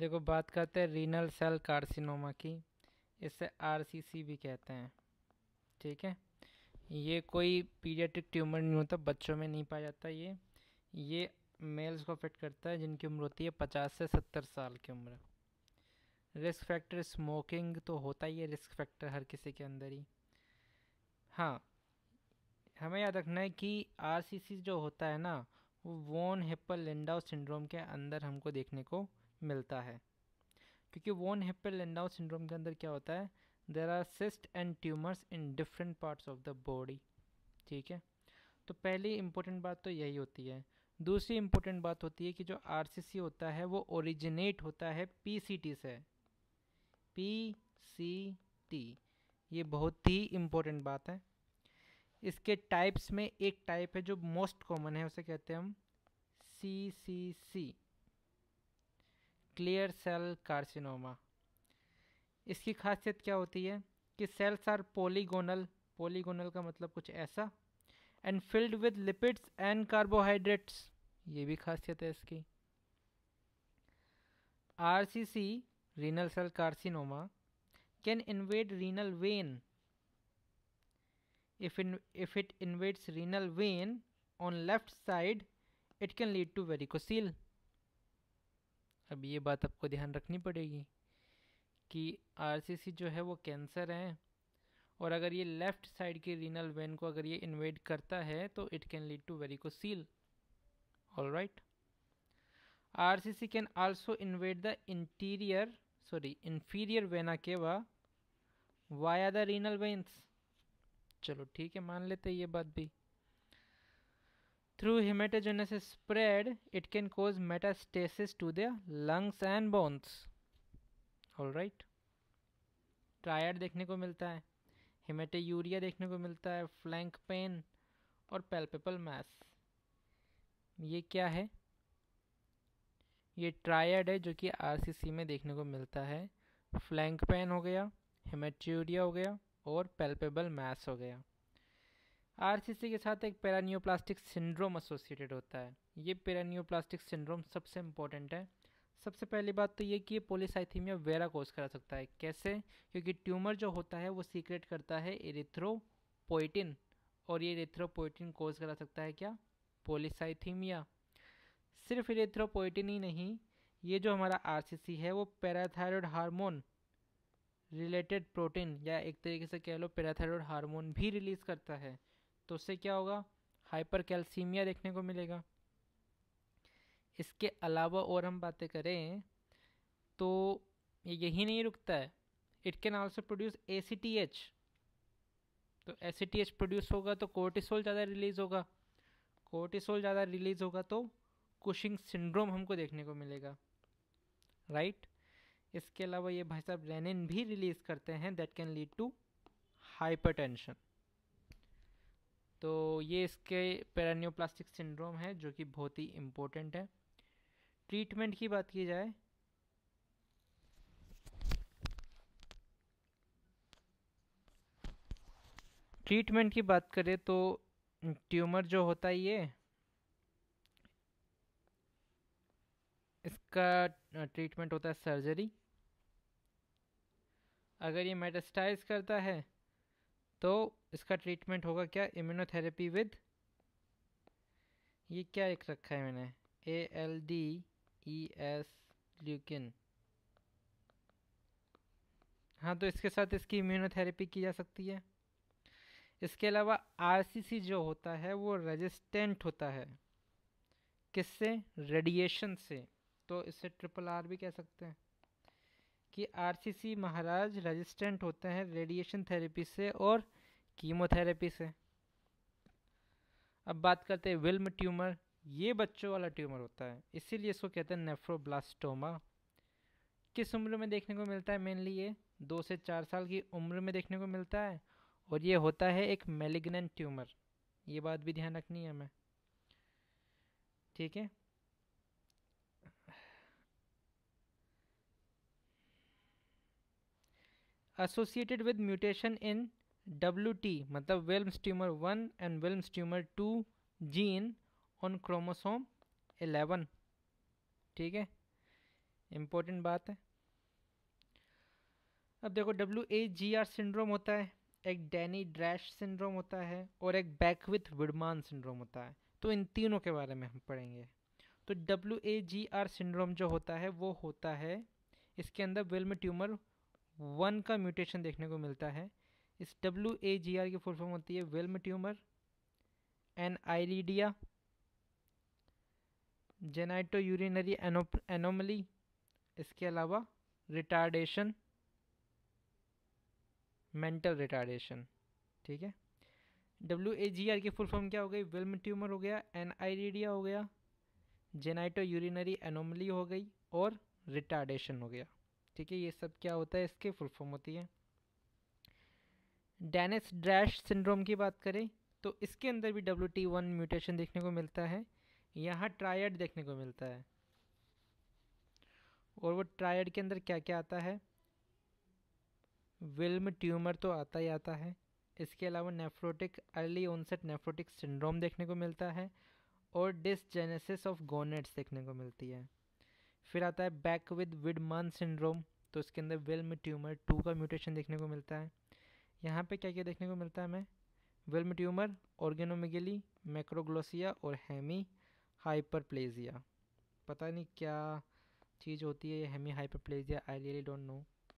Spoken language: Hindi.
देखो बात करते हैं रीनल सेल कार्सिनोमा की इसे आरसीसी भी कहते हैं ठीक है ये कोई पीडियाट्रिक ट्यूमर नहीं होता बच्चों में नहीं पाया जाता ये ये मेल्स को अफेक्ट करता है जिनकी उम्र होती है पचास से सत्तर साल की उम्र रिस्क फैक्टर स्मोकिंग तो होता ही है रिस्क फैक्टर हर किसी के अंदर ही हाँ हमें याद रखना है कि आरसीसी जो होता है ना वो वोन हेपल लिंडाओ सिंड्रोम के अंदर हमको देखने को मिलता है क्योंकि वोन हिप्पल लेंडाउ सिंड्रोम के अंदर क्या होता है there are cyst and tumours in different parts of the body ठीक है तो पहली इम्पोर्टेंट बात तो यही होती है दूसरी इम्पोर्टेंट बात होती है कि जो आर होता है वो ओरिजिनेट होता है पी से पी सी टी ये बहुत ही इम्पोर्टेंट बात है इसके टाइप्स में एक टाइप है जो मोस्ट कॉमन है उसे कहते हैं हम C C C clear cell carcinoma इसकी खासियत क्या होती है कि सेल्स आर पोलीगोनल पोलीगोनल का मतलब कुछ ऐसा and filled with lipids and carbohydrates ये भी खासियत है इसकी R C C renal cell carcinoma can invade renal vein if in if it invades renal vein on left side it can lead to varicocele अब ये बात आपको ध्यान रखनी पड़ेगी कि आरसीसी जो है वो कैंसर है और अगर ये लेफ़्ट साइड की रीनल वेन को अगर ये इन्वेड करता है तो it can lead to varicocele all right R C C can also invade the interior sorry inferior vena cava via the renal veins चलो ठीक है मान लेते हैं ये बात भी Through hematogenous spread, it can cause metastasis to the lungs and bones. All right. triad dekhne ko milta hai hematuria dekhne ko milta hai flank pain aur palpable mass ye kya hai ये ट्रायड है जो कि आरसीसी में देखने को मिलता है फ्लैंक पेन हो गया हेमेट्यूरिया हो गया और पेल्पेबल मैस हो गया आरसीसी के साथ एक पैरानियोप्लास्टिक सिंड्रोम एसोसिएटेड होता है ये पैरानियोप्लास्टिक सिंड्रोम सबसे इम्पोर्टेंट है सबसे पहली बात तो ये कि ये पोलिसाइथीमिया वेरा कोज करा सकता है कैसे क्योंकि ट्यूमर जो होता है वो सीक्रेट करता है एरिथ्रोपोइटिन और ये एरिथ्रोपोइटिन कोज करा सकता है क्या पोलिसाइथीमिया सिर्फ एरिथ्रोपोइटिन ही नहीं ये जो हमारा आर है वो पैराथायरॉयड हारमोन रिलेटेड प्रोटीन या एक तरीके से कह लो पैराथायरॉयड हारमोन भी रिलीज़ करता है तो उससे क्या होगा हाइपर कैल्सीमिया देखने को मिलेगा इसके अलावा और हम बातें करें तो यही नहीं रुकता है it can also produce a तो ए प्रोड्यूस होगा तो कोर्टिसोल ज़्यादा रिलीज़ होगा कोर्टिसोल ज़्यादा रिलीज़ होगा तो कुशिंग सिंड्रोम हमको देखने को मिलेगा राइट right? इसके अलावा ये भाई साहब रेनिन भी रिलीज़ करते हैं that can lead to hypertension तो ये इसके पेरान्योप्लास्टिक सिंड्रोम है जो कि बहुत ही इम्पोर्टेंट है ट्रीटमेंट की बात की जाए ट्रीटमेंट की बात करें तो ट्यूमर जो होता है ये इसका ट्रीटमेंट होता है सर्जरी अगर ये मेटास्टाइज करता है तो इसका ट्रीटमेंट होगा क्या इम्यूनोथेरेपी विद ये क्या लिख रखा है मैंने A L D E S ल्यूकिन हाँ तो इसके साथ इसकी इम्यूनोथेरेपी की जा सकती है इसके अलावा आरसीसी जो होता है वो रेजिस्टेंट होता है किससे रेडिएशन से तो इसे ट्रिपल आर भी कह सकते हैं कि आरसीसी महाराज रेजिस्टेंट होते हैं रेडिएशन थेरेपी से और कीमोथेरेपी से अब बात करते हैं विल्म ट्यूमर ये बच्चों वाला ट्यूमर होता है इसीलिए इसको कहते हैं नेफ्रोब्लास्टोमा किस उम्र में देखने को मिलता है मेनली ये दो से चार साल की उम्र में देखने को मिलता है और ये होता है एक मेलिग्नेंट ट्यूमर ये बात भी ध्यान रखनी है हमें ठीक है associated with mutation in W T मतलब Wilms tumour one and Wilms tumour two gene on chromosome eleven ठीक है इम्पोर्टेंट बात है अब देखो W A G R syndrome होता है एक डैनी ड्रैश सिंड्रोम होता है और एक बैकविथ विडमान सिंड्रोम होता है तो इन तीनों के बारे में हम पढ़ेंगे तो W A G R syndrome जो होता है वो होता है इसके अंदर वेल्म ट्यूमर वन का म्यूटेशन देखने को मिलता है इस डब्ल्यू ए जी आर की फुल फॉर्म होती है Wilms tumour aniridia genito urinary anomaly इसके अलावा रिटार्डेशन मेंटल रिटार्डेशन ठीक है डब्ल्यू ए जी आर की फुल फॉर्म क्या हो गई विल्म ट्यूमर हो गया एन आईरीडिया हो गया जेनाइटो यूरिनरी एनोमली हो गई और रिटार्डेशन हो गया ठीक है ये सब क्या होता है इसके फुल फॉर्म होती है डैनिस ड्रैश सिंड्रोम की बात करें तो इसके अंदर भी डब्ल्यू टी वन म्यूटेशन देखने को मिलता है यहाँ ट्रायड देखने को मिलता है और वो ट्रायड के अंदर क्या क्या आता है विल्म ट्यूमर तो आता ही आता है इसके अलावा nephrotic early onset nephrotic syndrome देखने को मिलता है और डिसजेनेसिस ऑफ गोनेट्स देखने को मिलती है फिर आता है बैक विद विडमान सिंड्रोम तो इसके अंदर विल में ट्यूमर टू का म्यूटेशन देखने को मिलता है यहाँ पे क्या क्या देखने को मिलता है हमें Wilms tumour organomegaly macroglossia और हेमी हाइपरप्लेजिया पता नहीं क्या चीज़ होती है hemihyperplasia I really don't no